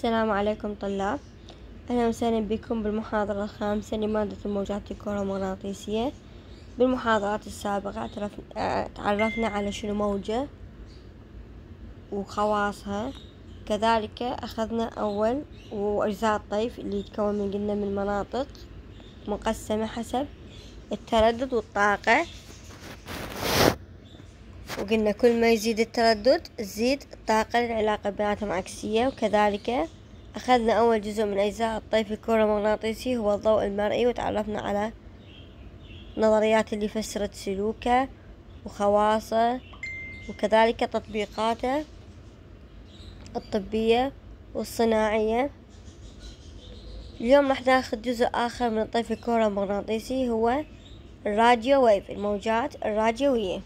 السلام عليكم طلاب أهلا وسهلا بكم بالمحاضرة الخامسة لمادة الموجات الكهرومغناطيسية بالمحاضرات السابقة تعرفنا على شنو موجة وخواصها كذلك أخذنا أول وأجزاء الطيف اللي يتكون من قلنا من مناطق مقسمة حسب التردد والطاقة وقلنا كل ما يزيد التردد تزيد الطاقة العلاقة بيناتهم عكسية وكذلك أخذنا أول جزء من أجزاء الطيف الكورة المغناطيسي هو الضوء المرئي وتعرفنا على نظريات اللي فسرت سلوكه وخواصه وكذلك تطبيقاته الطبية والصناعية اليوم راح ناخذ جزء آخر من الطيف المغناطيسي هو الراديو ويف الموجات الراديوية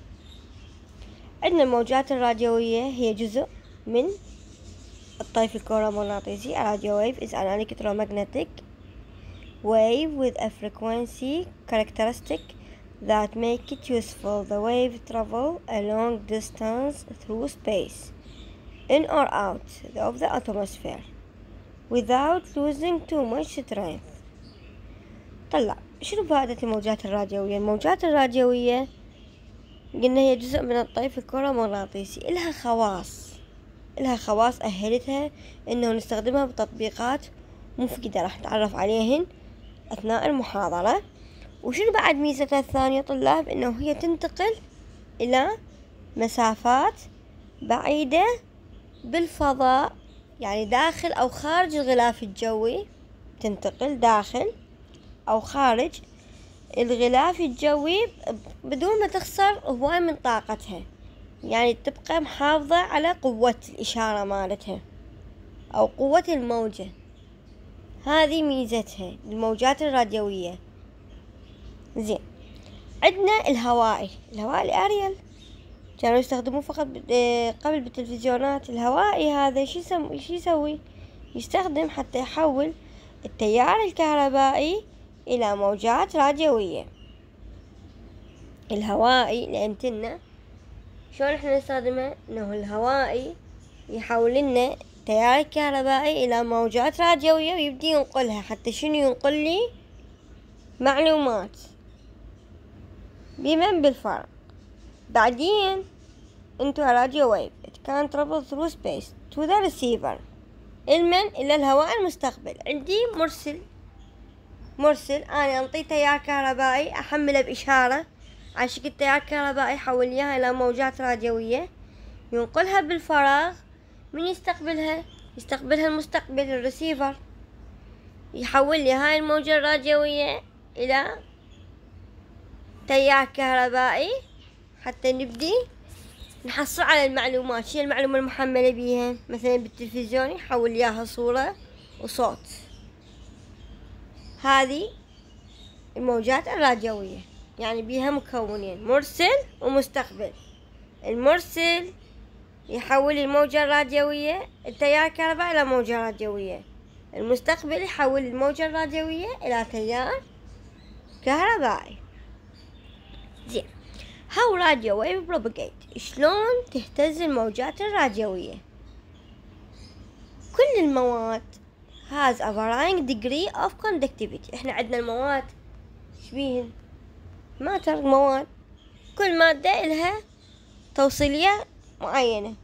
عندنا الموجات الراديوية هي جزء من الطيف الكهرومغناطيسي الراديو ويف is an electromagnetic wave with a frequency characteristic that make it useful the wave travel a long distance through space in or out of the atmosphere without losing too much strength طلع شنو فائدة الموجات الراديوية الموجات الراديوية قلنا هي جزء من الطيف مغناطيسي إلها خواص إلها خواص أهلتها إنه نستخدمها بتطبيقات مفيدة راح نتعرف عليهن أثناء المحاضرة وشنو بعد ميزتها الثانية طلاب إنه هي تنتقل إلى مسافات بعيدة بالفضاء يعني داخل أو خارج الغلاف الجوي تنتقل داخل أو خارج الغلاف الجوي بدون ما تخسر هواي من طاقتها يعني تبقى محافظة على قوة الإشارة مالتها أو قوة الموجة هذه ميزتها الموجات الراديوية زين عندنا الهوائي الهوائي الأريل كانوا يستخدموه فقط آه، قبل بالتلفزيونات الهوائي هذا شو شو يسوي يستخدم حتى يحول التيار الكهربائي إلى موجات راديوية الهوائي لأنتنا شلون احنا نستخدمه انه الهوائي يحول لنا تيار كهربائي الى موجات راديوية ويبدي ينقلها حتى شنو ينقل لي معلومات بمن بالفرق بعدين انتو راديو ويف wave it can travel through space to the receiver المن إلى الهواء المستقبل عندي مرسل مرسل أنا أنطيه تيار كهربائي أحمله بإشارة عشق التيار الكهربائي يحولها إلى موجات راديوية ينقلها بالفراغ من يستقبلها يستقبلها المستقبل الرسيفر يحول لي هاي الموجة الراديوية إلى تيار كهربائي حتى نبدي نحصل على المعلومات شي المعلومة المحملة بيها مثلا بالتلفزيون يحول ليها صورة وصوت هذه الموجات الراديوية يعني بيها مكونين مرسل ومستقبل المرسل يحول الموجة الراديوية التيار الكهرباء إلى موجة راديوية المستقبل يحول الموجة الراديوية إلى تيار كهربائي زين هاو راديو ويف propagate شلون تهتز الموجات الراديوية كل المواد has a varying degree of conductivity احنا عندنا المواد شبيهن ما ترك مواد كل مادة إلها توصيلية معينة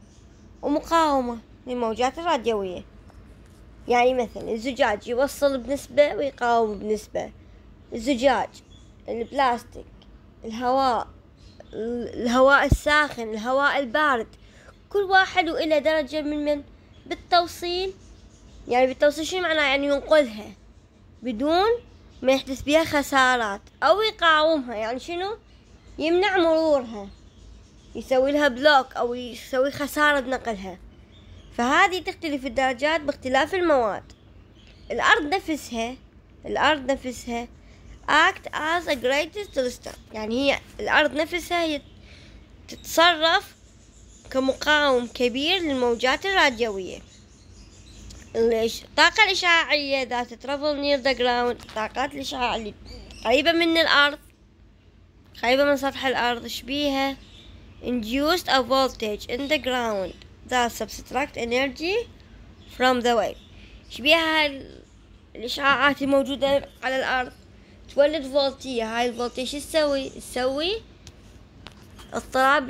ومقاومة للموجات الراديوية يعني مثلا الزجاج يوصل بنسبة ويقاوم بنسبة الزجاج البلاستيك الهواء الهواء الساخن الهواء البارد كل واحد وإلى درجة من من بالتوصيل يعني بالتوصيل شو معناه يعني ينقلها بدون ما يحدث بها خسارات أو يقاومها يعني شنو يمنع مرورها يسوي لها بلوك أو يسوي خسارة بنقلها فهذه تختلف الدرجات باختلاف المواد الأرض نفسها الأرض نفسها act as a greatest resistor يعني هي الأرض نفسها هي تتصرف كمقاوم كبير للموجات الراديوية ليش الطاقة الإشعاعية ذات ترافل نير ذا جراوند الطاقات الإشعاعية اللي قريبة من الأرض قريبة من سطح الأرض شبيها induced a voltage in the ground that subtract energy from the wave شبيها هاي الإشعاعات الموجودة على الأرض تولد فولتية هاي الفولتية شو تسوي؟ تسوي اضطراب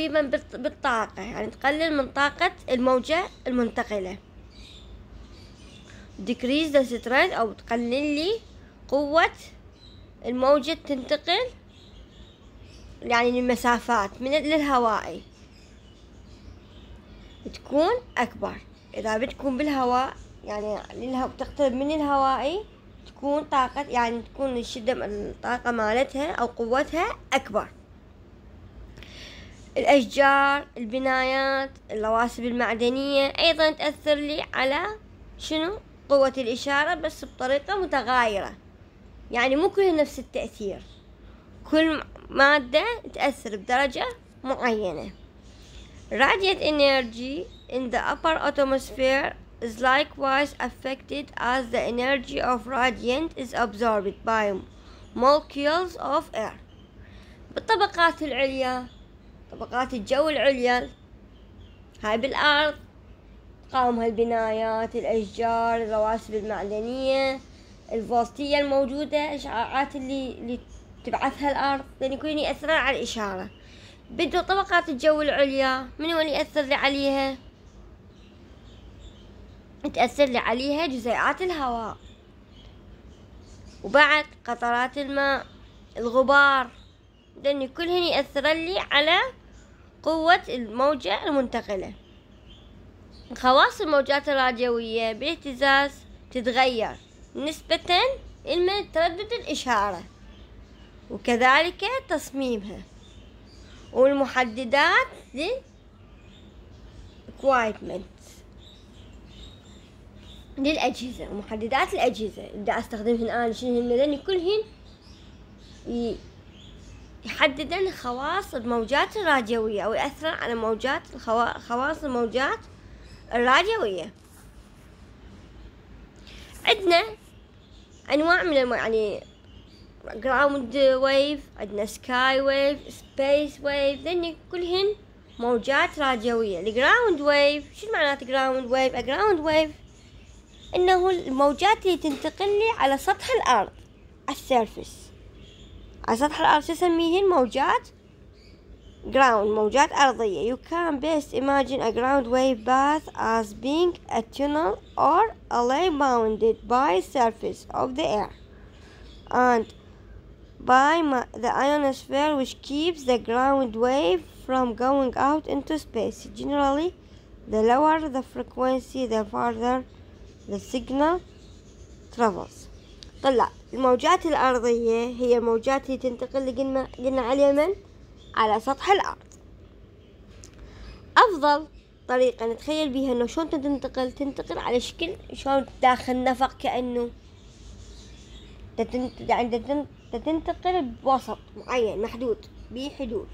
بالطاقة يعني تقلل من طاقة الموجة المنتقلة decrease the strength أو تقلل لي قوة الموجة تنتقل يعني المسافات من للهوائي تكون أكبر إذا بتكون بالهواء يعني للهواء تقترب من الهوائي تكون طاقة يعني تكون الشدة الطاقة مالتها أو قوتها أكبر الأشجار البنايات اللواسب المعدنية أيضا تأثر لي على شنو قوة الإشارة بس بطريقة متغايرة يعني مو كل نفس التأثير كل مادة تأثر بدرجة معينة Radiant energy in the upper atmosphere is likewise affected as the energy of radiant is absorbed by molecules of air بالطبقات العليا طبقات الجو العليا هاي بالأرض قائمها هالبنايات الأشجار الرواسب المعدنية الفولتية الموجودة إشعاعات اللي, اللي تبعثها الأرض لأن يعني يكون يأثر على الإشارة بدو طبقات الجو العليا من هو اللي يأثر لي عليها تأثر لي عليها جزيئات الهواء وبعد قطرات الماء الغبار لأن كلهن يأثر لي على قوة الموجة المنتقلة خواص الموجات الراديوية باهتزاز تتغير نسبة من تردد الإشارة وكذلك تصميمها والمحددات للإكوايتمنت للأجهزة ومحددات الأجهزة بدي أستخدمهن أنا شنو هن لأن كلهن يحددن خواص الموجات الراديوية أو يأثرن على موجات خواص الموجات الراديوية عندنا أنواع من يعني جراوند ويف عندنا سكاي ويف سبيس ويف ذني كلهن موجات راديوية الجراوند ويف شو معناته جراوند ويف جراوند ويف انه الموجات اللي تنتقل لي على سطح الارض على السيرفس على سطح الارض شو أسميهن موجات ground موجات أرضية you can best imagine a ground wave path as being a tunnel or a lay bounded by surface of the air and by the ionosphere which keeps the ground wave from going out into space generally the lower the frequency the farther the signal travels طلع الموجات الأرضية هي الموجات اللي تنتقل اللي قلنا عليها من على سطح الأرض أفضل طريقة نتخيل بيها إنه شلون تنتقل تنتقل على شكل شلون داخل نفق كأنه يعني تنتقل بوسط معين محدود بحدود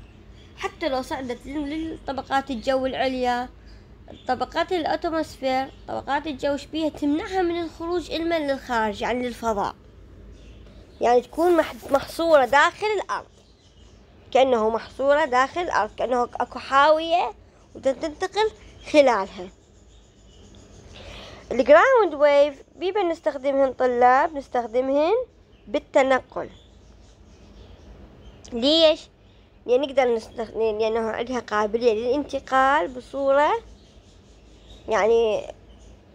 حتى لو صعدت للطبقات الجو العليا طبقات الأتموسفير طبقات الجو شبيهة تمنعها من الخروج إلما للخارج يعني للفضاء يعني تكون محصورة داخل الأرض كأنه محصورة داخل الأرض كأنه أكو حاوية وتنتقل خلالها الجراوند ويف بيبا نستخدمهن طلاب نستخدمهن بالتنقل ليش؟ لأن يعني نقدر نستخدم لأنه يعني عندها قابلية للانتقال بصورة يعني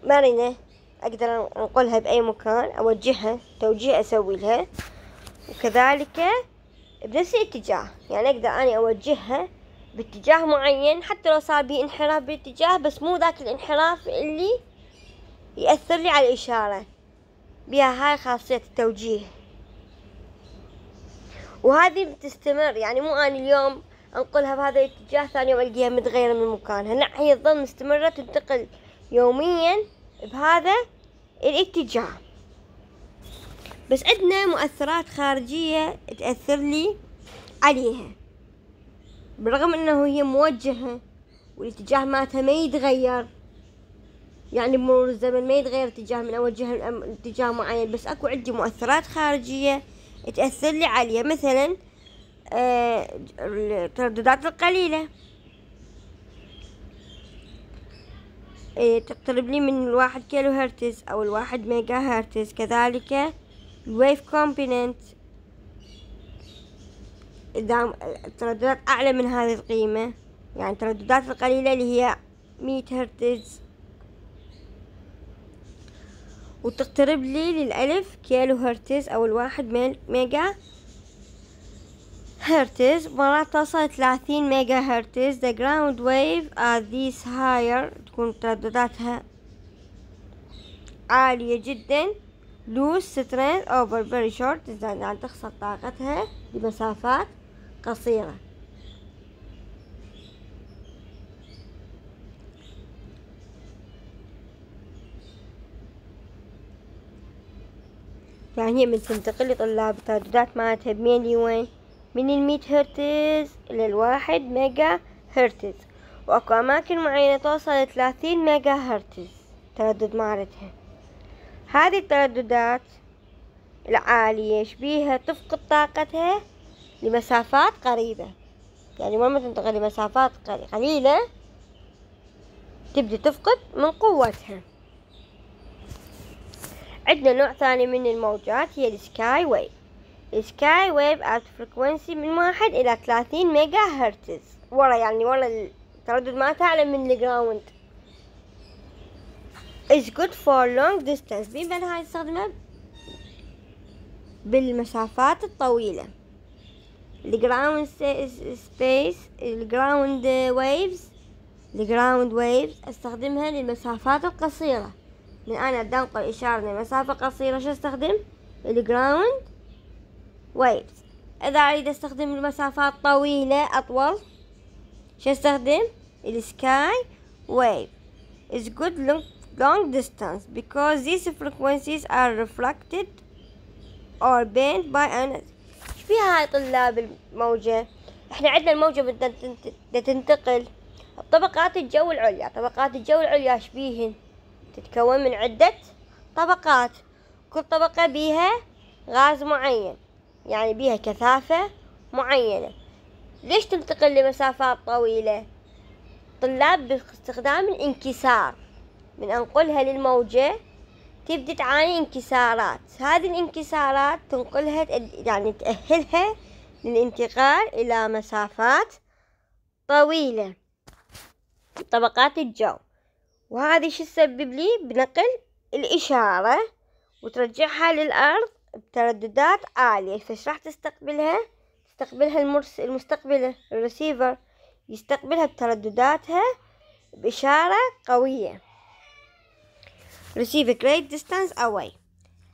مرنة أقدر أنقلها بأي مكان أوجهها توجيه أسوي لها وكذلك بنفس الاتجاه يعني أقدر أني أوجهها باتجاه معين حتى لو صار بي انحراف باتجاه بس مو ذاك الانحراف اللي يأثر لي على الإشارة بها هاي خاصية التوجيه وهذه بتستمر يعني مو أنا اليوم أنقلها بهذا الاتجاه ثاني يوم ألقيها متغيرة من مكانها لا هي تظل مستمرة تنتقل يوميا بهذا الاتجاه بس عندنا مؤثرات خارجية تأثر لي عليها بالرغم انه هي موجهة والاتجاه مالتها ما يتغير يعني بمرور الزمن ما يتغير اتجاه من اوجهها لاتجاه معين بس اكو عندي مؤثرات خارجية تأثر لي عليها مثلا آه، الترددات القليلة إيه، تقترب لي من الواحد كيلو هرتز او الواحد ميجا هرتز كذلك wave component إذا الترددات أعلى من هذه القيمة يعني الترددات القليلة اللي هي مية هرتز وتقترب لي للألف كيلو هرتز أو الواحد ميجا هرتز مرات توصل ثلاثين ميجا هرتز the ground wave at these higher تكون تردداتها عالية جداً لوس سترين اوفر فيري شورت تزداد تخسر طاقتها لمسافات قصيرة يعني هي من تنتقل لطلاب الترددات مالتها بين لوين من المية هرتز إلى الواحد ميجا هرتز وأكو أماكن معينة توصل لثلاثين ميجا هرتز تردد مالتها هذه الترددات العالية شبيها تفقد طاقتها لمسافات قريبة يعني ما تنتقل لمسافات قليلة تبدأ تفقد من قوتها عندنا نوع ثاني من الموجات هي السكاي ويف السكاي ويف ات فريكوينسي من واحد إلى ثلاثين ميجا هرتز ورا يعني ورا التردد ما تعلم من الجراوند is good for long distance بيبان هاي الصدمة بالمسافات الطويلة the ground space the ground waves the ground waves استخدمها للمسافات القصيرة من انا بدي انقل اشارة لمسافة قصيرة شو استخدم the ground waves اذا اريد استخدم المسافات طويلة اطول شو استخدم the sky wave is good long long distance because these frequencies are reflected or bent by an ايش فيها هاي طلاب الموجة احنا عندنا الموجة بدها تنتقل طبقات الجو العليا طبقات الجو العليا شبيهن تتكون من عدة طبقات كل طبقة بيها غاز معين يعني بيها كثافة معينة ليش تنتقل لمسافات طويلة؟ طلاب باستخدام الانكسار من أنقلها للموجة تبدي تعاني انكسارات هذه الانكسارات تنقلها يعني تأهلها للانتقال إلى مسافات طويلة طبقات الجو وهذه شو تسبب لي بنقل الإشارة وترجعها للأرض بترددات عالية فش راح تستقبلها تستقبلها المرس المستقبلة الرسيفر يستقبلها بتردداتها بإشارة قوية receive a great distance away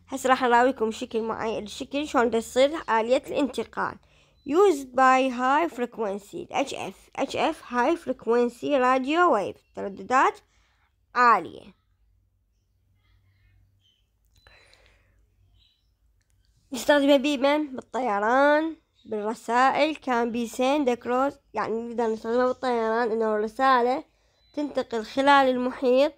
هسه راح أراويكم شكل معين الشكل شلون تصير آلية الانتقال used by high frequency HF HF high frequency radio wave ترددات عالية نستخدمه بمن بالطيران بالرسائل كان بيسين across يعني نقدر نستخدمه بالطيران انه الرسالة تنتقل خلال المحيط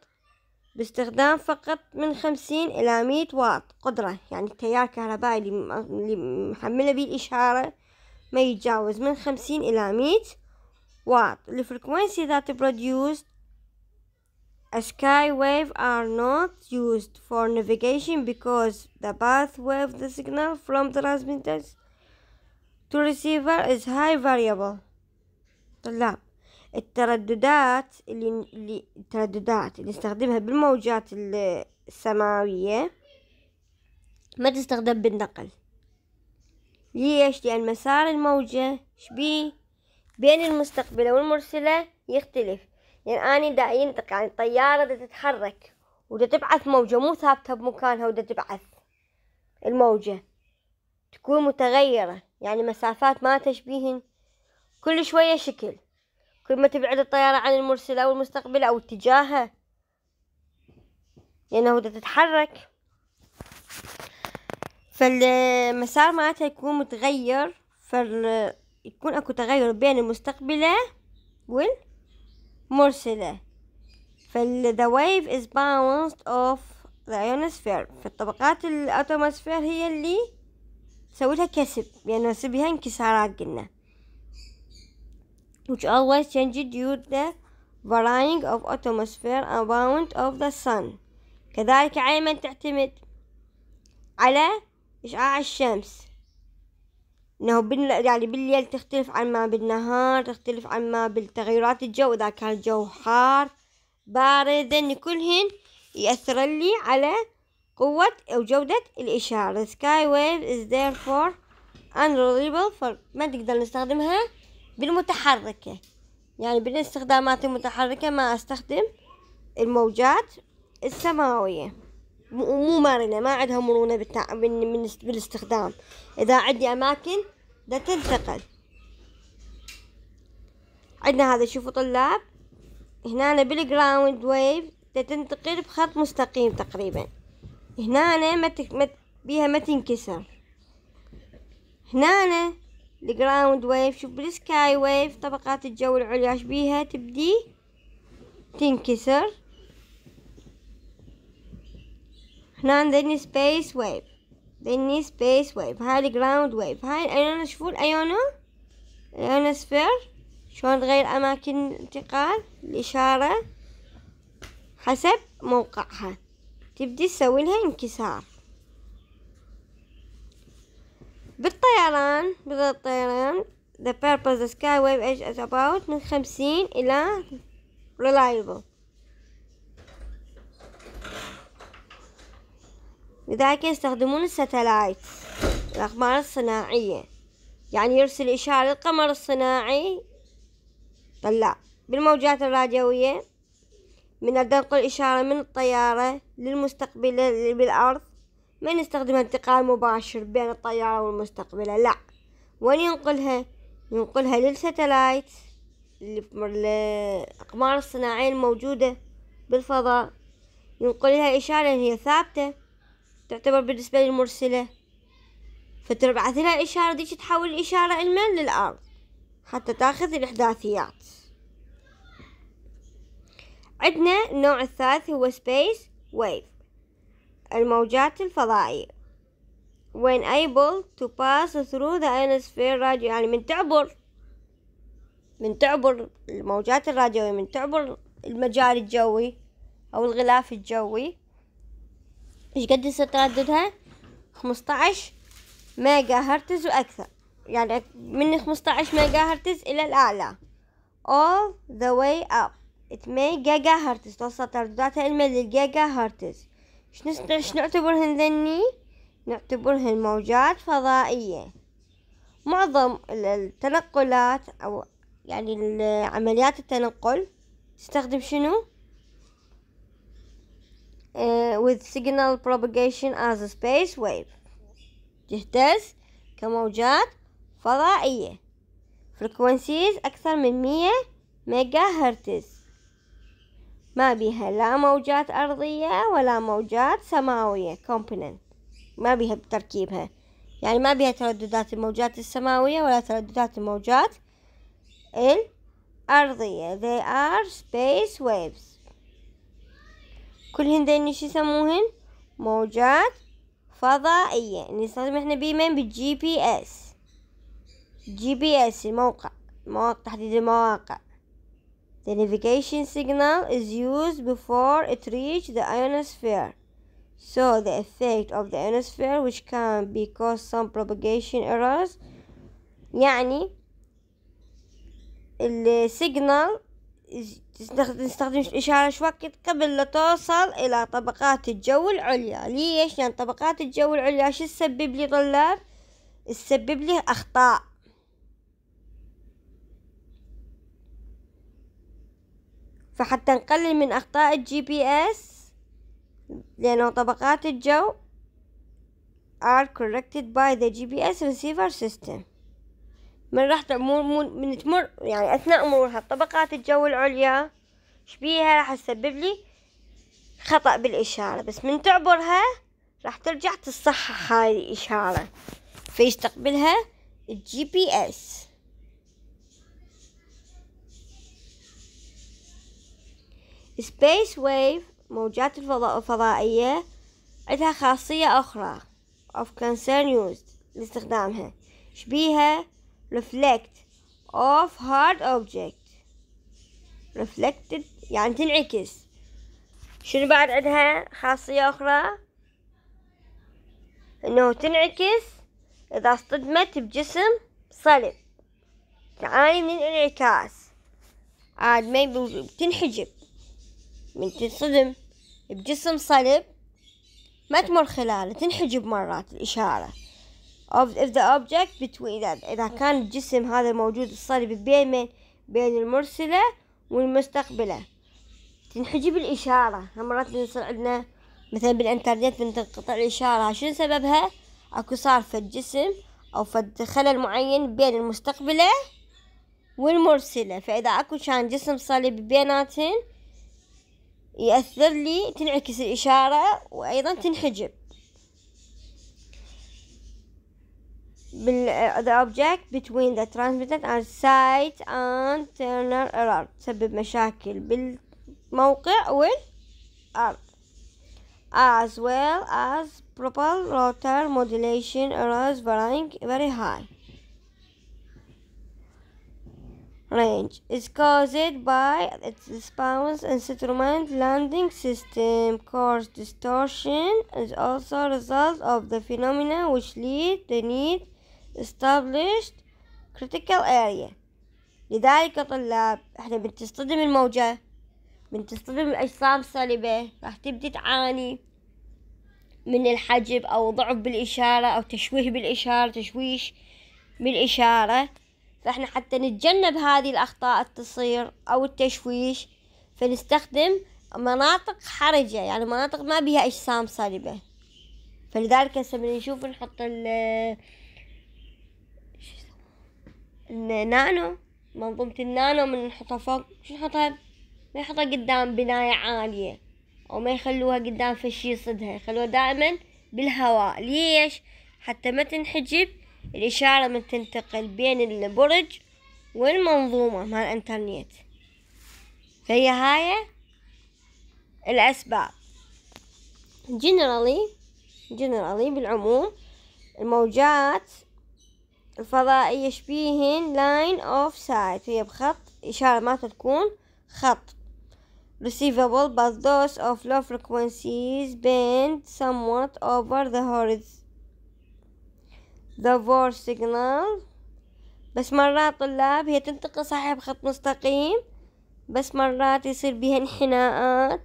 باستخدام فقط من خمسين إلى مية واط قدرة يعني التيار الكهربائي اللي محملة به الإشارة ما يتجاوز من خمسين إلى مية واط الفريكوينسي ذات بروديوست A sky wave are not used for navigation because the path wave the signal from the transmitter to receiver is high variable. طلاب الترددات اللي, اللي الترددات اللي نستخدمها بالموجات السماوية ما تستخدم بالنقل ليش؟ لأن مسار الموجة شبيه بين المستقبلة والمرسلة يختلف يعني أني دا ينطق يعني الطيارة دا تتحرك ودا تبعث موجة مو ثابتة بمكانها ودا تبعث الموجة تكون متغيرة يعني مسافات ما تشبيهن كل شوية شكل كل ما تبعد الطيارة عن المرسل أو المستقبل أو اتجاهه لأنه بدها تتحرك فالمسار مالتها يكون متغير فال يكون اكو تغير بين المستقبلة والمرسلة فال the wave is bounced off the ionosphere فالطبقات الاتموسفير هي اللي سويتها كسب لأنه يعني سبيها انكسارات قلنا which always changes due to the varying of atmosphere and amount of the sun كذلك عالما تعتمد على إشعاع الشمس إنه بال... يعني بالليل تختلف عن ما بالنهار تختلف عن ما بالتغيرات الجو إذا كان الجو حار بارد إن كلهن يأثر لي على قوة أو جودة الإشارة The sky wave is therefore unreliable for ما تقدر نستخدمها بالمتحركة يعني بالاستخدامات المتحركة ما أستخدم الموجات السماوية مو مرنة ما عندها مرونة بالتع... بالاستخدام إذا عندي أماكن دا تنتقل عندنا هذا شوفوا طلاب هنا بالجراوند ويف تنتقل بخط مستقيم تقريبا هنا ما مت... مت... بيها ما تنكسر هنا الجراوند ويف شوف بالسكاي ويف طبقات الجو العليا شبيها تبدي تنكسر هنا عندني سبيس ويف ذني سبيس ويف هاي الجراوند ويف هاي الايونو شوفوا الايونو سفير شلون تغير اماكن الانتقال الاشاره حسب موقعها تبدي تسوي لها انكسار بالطيران بالطيران the purpose the sky wave age is about من خمسين إلى reliable لذلك يستخدمون الستلايت الأقمار الصناعية يعني يرسل إشارة القمر الصناعي طلع بالموجات الراديوية من الدنق الإشارة من الطيارة للمستقبل بالأرض ما نستخدم انتقال مباشر بين الطيارة والمستقبلة لا وين ينقلها ينقلها للساتلايت الأقمار الصناعية الموجودة بالفضاء ينقلها إشارة هي ثابتة تعتبر بالنسبة للمرسلة فتبعث لها إشارة ديش تحول الإشارة علما للأرض حتى تاخذ الإحداثيات عندنا النوع الثالث هو سبيس ويف الموجات الفضائية when able to pass through the ionosphere radio يعني من تعبر من تعبر الموجات الراديوية من تعبر المجال الجوي أو الغلاف الجوي إيش قد يصير ترددها؟ خمسة عشر ميجا هرتز وأكثر يعني من خمسة عشر ميجا هرتز إلى الأعلى all the way up it جيجا هرتز توصل تردداتها إلى الجيجا هرتز ايش نعتبرهن ذني نعتبرهن موجات فضائية معظم التنقلات أو يعني عمليات التنقل تستخدم شنو آه، with signal propagation as a space wave تهتز كموجات فضائية frequencies أكثر من مية ميجا هرتز ما بيها لا موجات أرضية ولا موجات سماوية component ما بيها بتركيبها يعني ما بيها ترددات الموجات السماوية ولا ترددات الموجات الأرضية they are space waves كلهن ذين شو يسموهن موجات فضائية يعني نستخدم احنا بيمن بالجي بي اس جي بي اس الموقع مواقع تحديد المواقع The navigation signal is used before it reaches the ionosphere. So the effect of the ionosphere which can be cause some propagation errors يعني السيجنال نستخدم الإشارة شوكت قبل لا توصل إلى طبقات الجو العليا ليش؟ لأن يعني طبقات الجو العليا شو تسبب لي طلاب؟ تسبب لي أخطاء فحتى نقلل من أخطاء الجي بي اس لأنه طبقات الجو are corrected by the GPS receiver system من راح تمر من تمر يعني أثناء مرورها طبقات الجو العليا شبيها راح تسبب لي خطأ بالإشارة بس من تعبرها راح ترجع تصحح هاي الإشارة فيستقبلها الجي بي اس سبيس ويف موجات الفضاء الفضائية عندها خاصية أخرى of concern used لاستخدامها شبيها reflect of hard object reflected يعني تنعكس شنو بعد عندها خاصية أخرى إنه تنعكس إذا اصطدمت بجسم صلب تعاني من الانعكاس عاد ما تنحجب من تنصدم بجسم صلب ما تمر خلاله تنحجب مرات الإشارة if the object between إذا كان الجسم هذا الموجود الصلب بين من بين المرسلة والمستقبلة تنحجب الإشارة مرات يصير عندنا مثلا بالإنترنت من تنقطع الإشارة شنو سببها؟ أكو صار في الجسم أو فد خلل معين بين المستقبلة والمرسلة فإذا أكو كان جسم صلب بيناتهم يأثر لي تنعكس الإشارة وأيضا تنحجب the object between the transmitted and site and turner error تسبب مشاكل بالموقع والأرض as well as proper rotor modulation errors varying very high range is caused by its spouse instrument landing system. Course distortion is also a result of the phenomena which lead the need established critical area. لذلك يا طلاب احنا بنتصطدم الموجة بنتصطدم الأجسام الصلبة راح تبدي تعاني من الحجب أو ضعف بالإشارة أو تشويه بالإشارة تشويش بالإشارة فإحنا حتى نتجنب هذه الأخطاء التصير أو التشويش فنستخدم مناطق حرجة يعني مناطق ما بيها أجسام صلبة فلذلك هسه بنشوف نحط ال النانو منظومة النانو من نحطها فوق شو نحطها ما يحطها قدام بناية عالية أو ما يخلوها قدام فشي يصدها يخلوها دائما بالهواء ليش حتى ما تنحجب الإشارة من تنتقل بين البرج والمنظومة مع الإنترنت فهي هاي الأسباب generally جنرالي بالعموم الموجات الفضائية يشبيهن line of sight هي بخط إشارة ما تكون خط receivable but those of low frequencies bend somewhat over the horizon the سيجنال signal بس مرات طلاب هي تنتقل صحيح بخط مستقيم بس مرات يصير بها انحناءات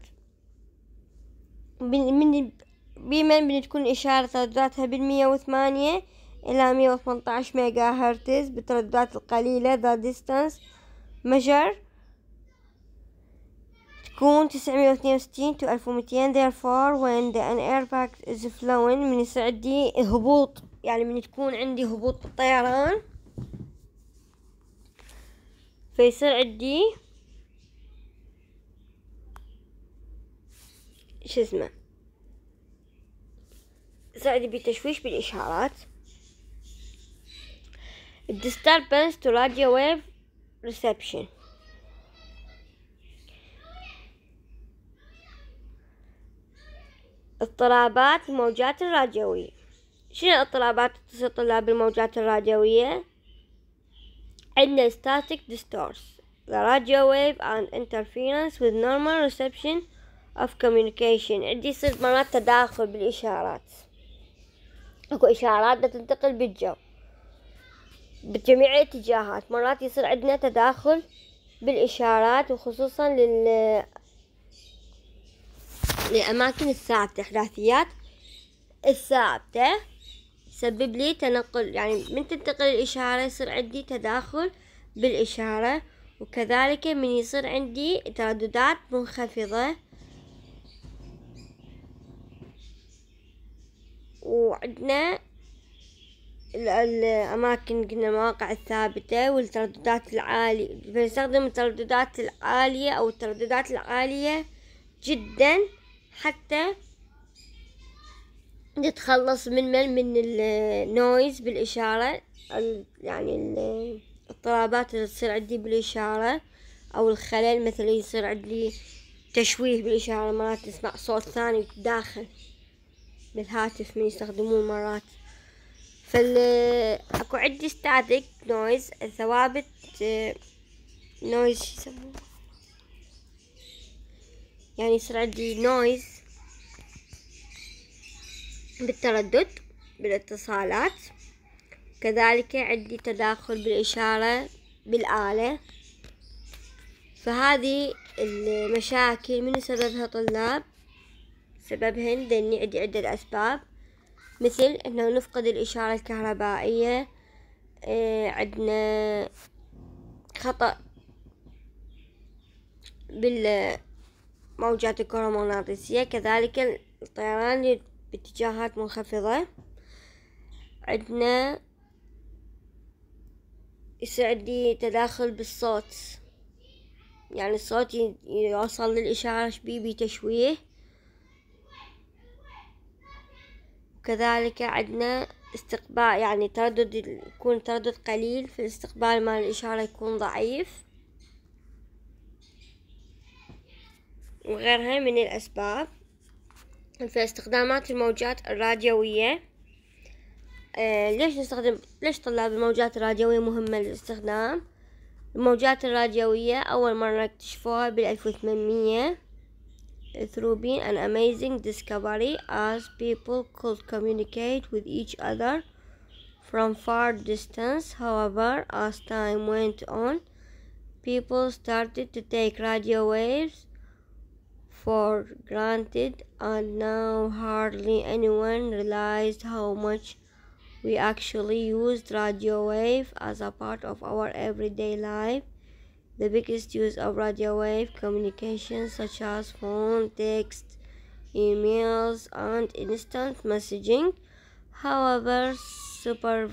من بمن بتكون إشارة تردداتها بالمية وثمانية إلى مية وثمانطعش ميجا هرتز بالترددات القليلة ذا ديستانس مجر تكون تسعمية واثنين وستين تو ألف ومتين therefore when the an airbag is flowing من عندي هبوط يعني من تكون عندي هبوط بالطيران فيصير عندي شو اسمه يصير عندي بتشويش بالإشارات disturbance to radio wave reception اضطرابات الموجات الراديوية شنو اضطرابات تصيب طلاب الموجات الراديوية؟ عندنا static distorts the radio wave and interference with normal reception of communication عندي يصير مرات تداخل بالإشارات أكو إشارات تنتقل بالجو بجميع الاتجاهات مرات يصير عندنا تداخل بالإشارات وخصوصا لل للأماكن الثابتة إحداثيات الثابتة سبب لي تنقل يعني من تنتقل الإشارة يصير عندي تداخل بالإشارة وكذلك من يصير عندي ترددات منخفضة وعندنا الأماكن قلنا المواقع الثابتة والترددات العالية بنستخدم الترددات العالية أو الترددات العالية جدا حتى نتخلص من من من النويز بالإشارة يعني الاضطرابات اللي تصير عندي بالإشارة أو الخلل مثل يصير عندي تشويه بالإشارة مرات نسمع صوت ثاني داخل بالهاتف من يستخدمون مرات فال اكو عندي ستاتيك نويز ثوابت نويز شو يعني يصير عندي نويز بالتردد بالاتصالات كذلك عندي تداخل بالإشارة بالآلة فهذه المشاكل من سببها طلاب سببهن لأني عندي عدة أسباب مثل أنه نفقد الإشارة الكهربائية إيه، عندنا خطأ بالموجات الكهرومغناطيسية كذلك الطيران باتجاهات منخفضة عندنا يصير عندي تداخل بالصوت يعني الصوت يوصل للإشارة شبيه بتشويه وكذلك عندنا استقبال يعني تردد يكون تردد قليل في الاستقبال مال الإشارة يكون ضعيف وغيرها من الأسباب في استخدامات الموجات الراديوية ليش نستخدم ليش طلاب الموجات الراديوية مهمة للاستخدام الموجات الراديوية أول مرة اكتشفوها بالألف وثمانمية through being an amazing discovery as people could communicate with each other from far distance. However, as time went on, people started to take radio waves for granted, and now hardly anyone realized how much we actually used radio wave as a part of our everyday life. The biggest use of radio wave communication, such as phone, text, emails, and instant messaging, however, super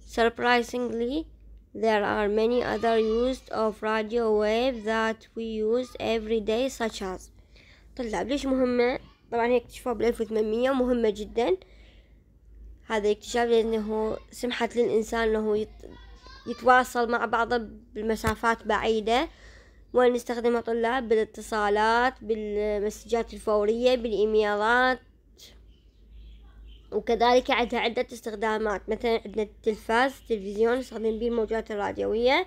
surprisingly, There are many other uses of radio waves that we use every day such as طلاب ليش مهمة؟ طبعا هي اكتشفوها بال 1800 مهمة جدا هذا اكتشاف لأنه سمحت للإنسان أنه يتواصل مع بعضه بالمسافات بعيدة ونستخدمها طلاب بالاتصالات بالمسجات الفورية بالإيميلات وكذلك عندها عدة استخدامات مثلا عندنا التلفاز التلفزيون نستخدم به الموجات الراديوية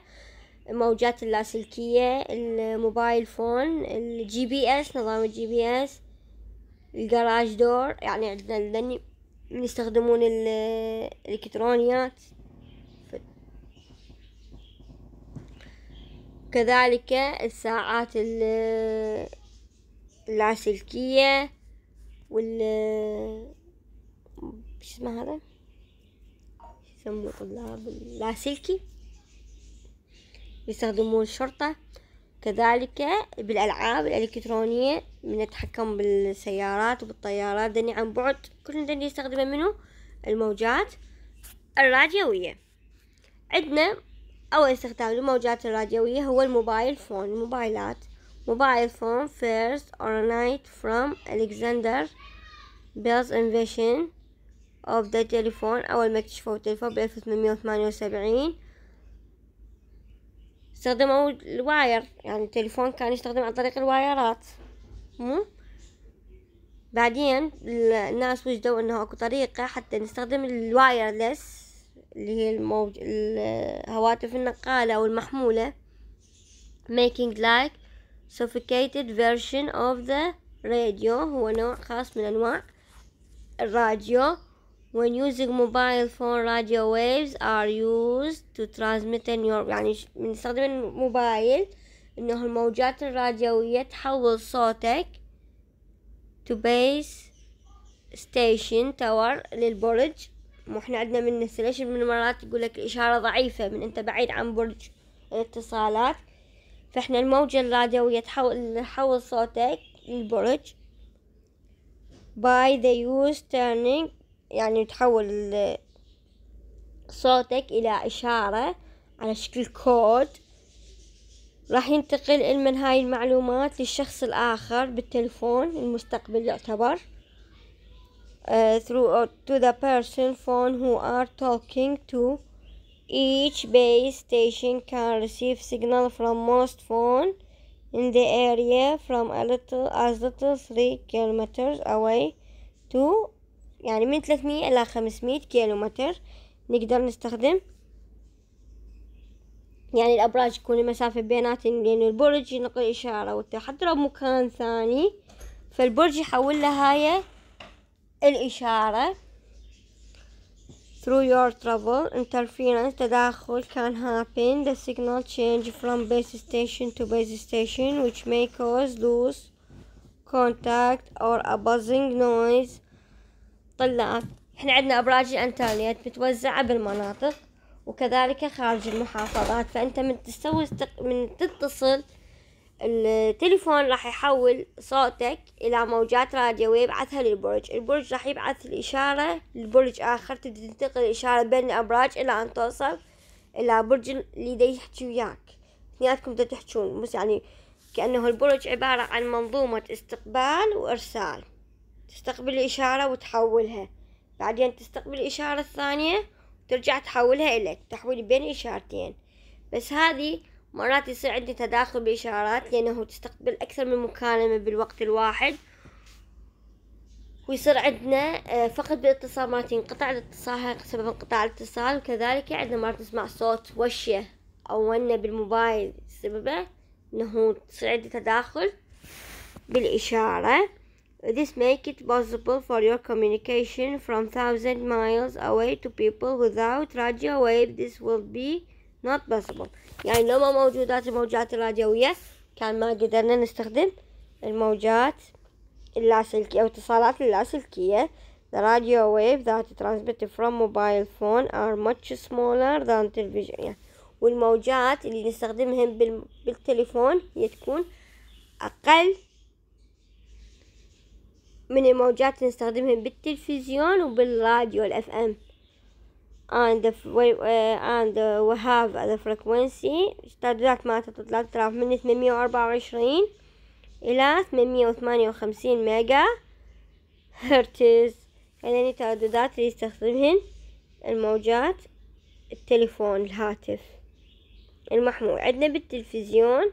الموجات اللاسلكية الموبايل فون الجي بي اس نظام الجي بي اس الجراج دور يعني عندنا يستخدمون الالكترونيات كذلك الساعات اللاسلكية وال شو اسمه هذا يسموه طلاب اللاسلكي يستخدمون الشرطة كذلك بالألعاب الإلكترونية من التحكم بالسيارات وبالطيارات دني عن بعد كل دني يستخدم منه الموجات الراديوية عندنا أول استخدام للموجات الراديوية هو الموبايل فون الموبايلات موبايل فون first or night from Alexander Bell's invention اوف ذا تليفون اول ما اكتشفوا التليفون ب 1878 وثمانية وسبعين استخدموا الواير يعني التليفون كان يستخدم عن طريق الوايرات مو بعدين الناس وجدوا انه اكو طريقة حتى نستخدم الوايرلس اللي هي الموج... الهواتف النقالة او المحمولة making like sophisticated version of the radio هو نوع خاص من انواع الراديو when using mobile phone radio waves are used to transmit in your يعني بنستخدم الموبايل انه الموجات الراديوية تحول صوتك to base station tower للبرج مو احنا عندنا من السليشن من المرات يقول لك الاشارة ضعيفة من انت بعيد عن برج الاتصالات فاحنا الموجة الراديوية تحول تحول صوتك للبرج by the use turning يعني تحول صوتك إلى إشارة على شكل كود راح ينتقل من هاي المعلومات للشخص الآخر بالتلفون المستقبل يعتبر uh, through to the person phone who are talking to each base station can receive signal from most phone in the area from a little as little three kilometers away to يعني من 300 إلى 500 كيلو متر نقدر نستخدم يعني الأبراج يكون المسافة بيناتهم لأن البرج ينقل إشارة وانت حتضرب مكان ثاني فالبرج يحول له هاي الإشارة through your travel interference تداخل can happen the signal change from base station to base station which may cause loose contact or a buzzing noise طلاب احنا عندنا ابراج الانترنت متوزعة بالمناطق وكذلك خارج المحافظات فانت من تسوي من تتصل التليفون راح يحول صوتك الى موجات راديو ويبعثها للبرج البرج راح يبعث الاشارة لبرج اخر تنتقل الاشارة بين الابراج الى ان توصل الى برج اللي دا يحكي وياك اثنيناتكم تحكون بس يعني كأنه البرج عبارة عن منظومة استقبال وإرسال تستقبل الإشارة وتحولها بعدين تستقبل الإشارة الثانية وترجع تحولها إليك تحويل بين إشارتين بس هذه مرات يصير عندي تداخل بالإشارات لأنه تستقبل أكثر من مكالمة بالوقت الواحد ويصير عندنا آه، فقد بالاتصال مرات ينقطع الاتصال سبب انقطاع الاتصال وكذلك عندنا مرات نسمع صوت وشية أو ونة بالموبايل سببه أنه تصير عندي تداخل بالإشارة This makes it possible for your communication from thousand miles away to people without radio wave this will be not possible يعني لو ما موجودات الموجات الراديوية كان ما قدرنا نستخدم الموجات اللاسلكية أو اتصالات اللاسلكية The radio wave that transmitted from mobile phone are much smaller than television يعني والموجات اللي نستخدمهم بالتليفون هي تكون أقل من الموجات اللي نستخدمها بالتلفزيون وبالراديو الاف ام and the uh, and we have the frequency الترددات مالته تطلع تطلع من 824 إلى 858 ميجا هرتز هذين الترددات اللي يستخدمهن الموجات التليفون الهاتف المحمول عندنا بالتلفزيون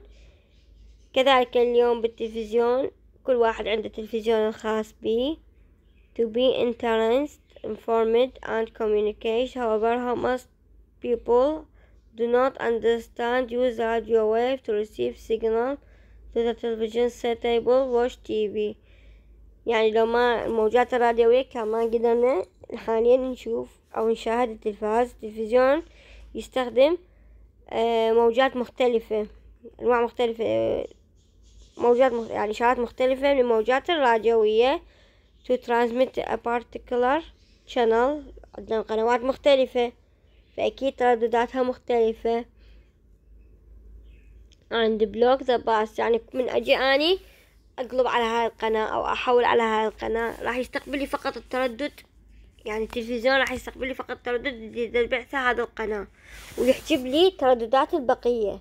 كذلك اليوم بالتلفزيون كل واحد عنده تلفزيون الخاص بي to be intelligent, informed and communicate however most people do not understand use radio wave to receive signal to the television set table watch TV يعني لو ما الموجات الراديوية كان ما قدرنا حاليا نشوف أو نشاهد التلفاز التلفزيون يستخدم موجات مختلفة أنواع مختلفة موجات مخ... يعني إشارات مختلفة من الموجات الراديوية to transmit a particular channel عندنا قنوات مختلفة فأكيد تردداتها مختلفة and block the bus يعني من أجي أني أقلب على هاي القناة أو أحول على هاي القناة راح يستقبل لي فقط التردد يعني التلفزيون راح يستقبل لي فقط التردد إذا بعثة هذا القناة ويحجب لي ترددات البقية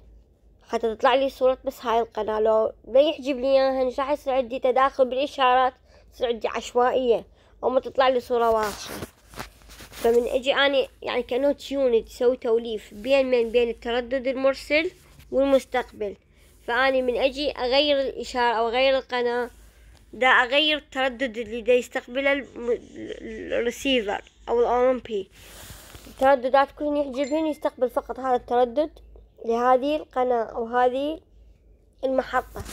حتى تطلع لي صورة بس هاي القناة لو ما يحجب لي اياها مش راح يصير عندي تداخل بالاشارات تصير عندي عشوائية او ما تطلع لي صورة واضحة فمن اجي اني يعني كانه تيونت يسوي توليف بين من بين التردد المرسل والمستقبل فاني من اجي اغير الاشارة او اغير القناة دا اغير التردد اللي دا يستقبله الرسيفر او الاولمبي الترددات كلهم يحجبهن يستقبل فقط هذا التردد لهذه القناة أو هذه المحطة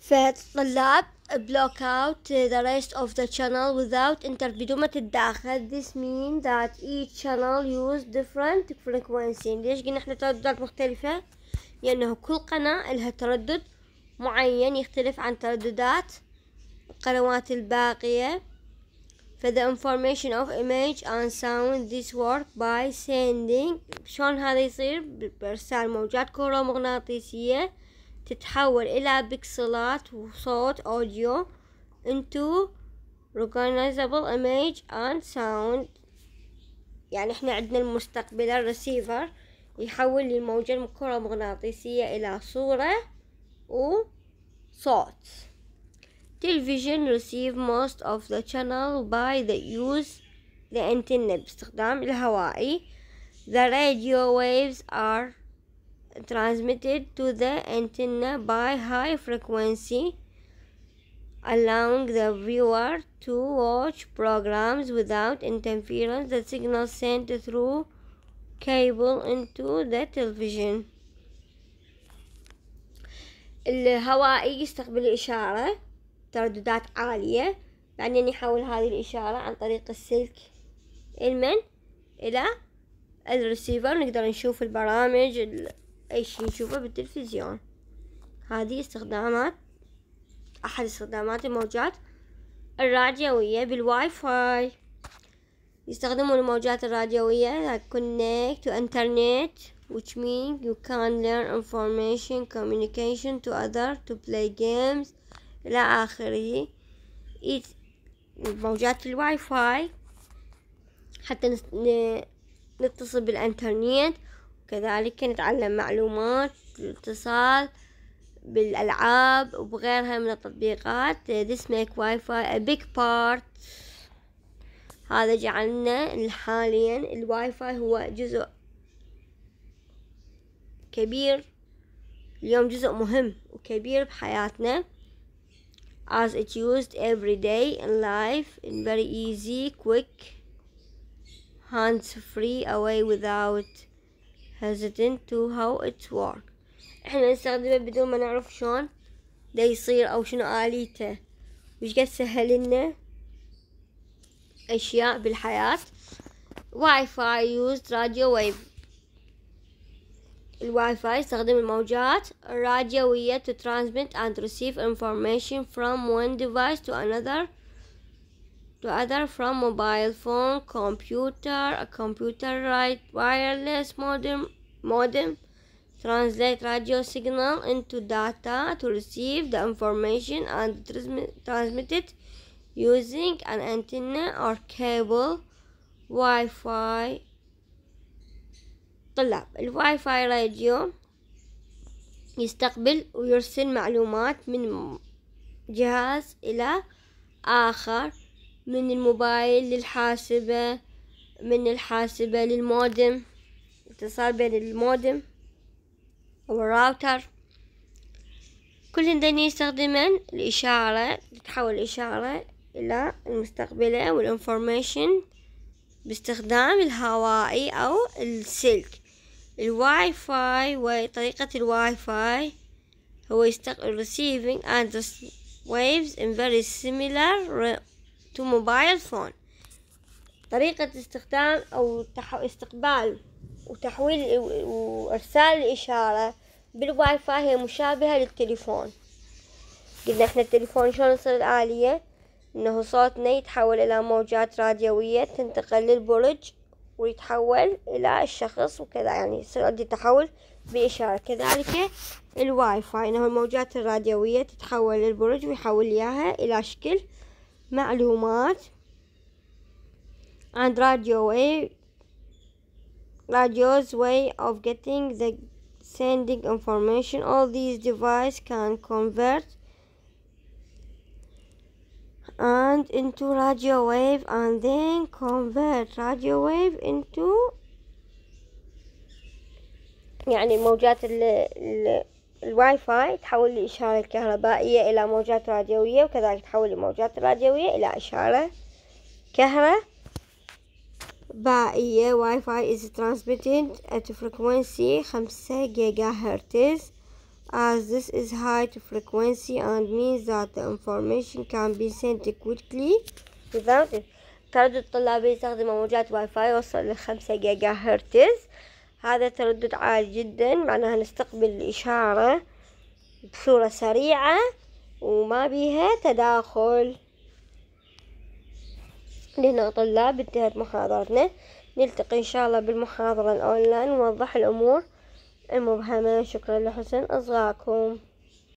فالطلاب block out the rest of the channel without inter بدون ما تتداخل this means that each channel use different frequency ليش قلنا احنا ترددات مختلفة لأنه كل قناة لها تردد معين يختلف عن ترددات القنوات الباقية for the information of image and sound this work by sending شلون هذا يصير بإرسال موجات كهرومغناطيسية تتحول إلى بكسلات وصوت أوديو into recognizable image and sound يعني احنا عندنا المستقبل الريسيفر يحول لي الموجة الكهرومغناطيسية إلى صورة وصوت تلفزيون receives most of the channel by the use the antenna باستخدام الهوائي the radio waves are transmitted to the antenna by high frequency allowing the viewer to watch programs without interference the signal sent through cable into the television الهوائي يستقبل الإشارة ترددات عالية بعدين يحول هذه الإشارة عن طريق السلك المن إلى الريسيفر نقدر نشوف البرامج أي شي نشوفه بالتلفزيون هذه استخدامات أحد استخدامات الموجات الراديوية بالواي فاي يستخدموا الموجات الراديوية like connect to internet which means you can learn information communication to other to play games إلى آخره موجات الواي فاي حتى نتصل بالإنترنت وكذلك نتعلم معلومات الاتصال بالألعاب وبغيرها من التطبيقات This make واي فاي a big part هذا جعلنا حاليا الواي فاي هو جزء كبير اليوم جزء مهم وكبير بحياتنا as it used every day in life in very easy, quick, hands-free away without hesitant to how it work احنا نستخدمه بدون ما نعرف شلون ده يصير او شنو آليته وش قد سهل لنا اشياء بالحياة واي فاي يوز راديو ويف Wi-Fi يستخدم الموجات الراديوية to transmit and receive information from one device to another to other from mobile phone, computer, a computerized wireless modem, modem translate radio signal into data to receive the information and transmit it using an antenna or cable, Wi-Fi, الطلاب الواي فاي راديو يستقبل ويرسل معلومات من جهاز إلى آخر من الموبايل للحاسبة من الحاسبة للمودم اتصال بين المودم والراوتر كل هذين يستخدمن الإشارة تتحول الإشارة إلى المستقبلة والإنفورميشن باستخدام الهوائي أو السلك الواي فاي وطريقة الواي فاي هو يستقبل receiving address waves in very similar to mobile phone طريقة استخدام أو استقبال وتحويل وإرسال الإشارة بالواي فاي هي مشابهة للتليفون قلنا احنا التليفون شلون يصير الآلية انه صوتنا يتحول الى موجات راديوية تنتقل للبرج ويتحول إلى الشخص وكذا يعني يصير عندي تحول بإشارة كذلك الواي فاي إنه الموجات الراديوية تتحول للبرج ويحول إياها إلى شكل معلومات and radio way radio's way of getting the sending information all these devices can convert and into radio wave and then convert radio wave into يعني موجات ال ال الواي فاي تحول الإشارة الكهربائية إلى موجات راديوية وكذلك تحول الموجات الراديوية إلى إشارة كهربائية واي فاي is transmitted at frequency خمسة جيجا هرتز as this is high frequency and means that the information can be sent quickly without it. تردد الطلابي يستخدم موجات واي فاي وصل لخمسة جيجا هرتز هذا تردد عالي جدا معناها نستقبل الإشارة بصورة سريعة وما بيها تداخل لنا طلاب انتهت محاضرتنا نلتقي إن شاء الله بالمحاضرة الأونلاين ونوضح الأمور المبهمة شكرا لحسن أصغاكم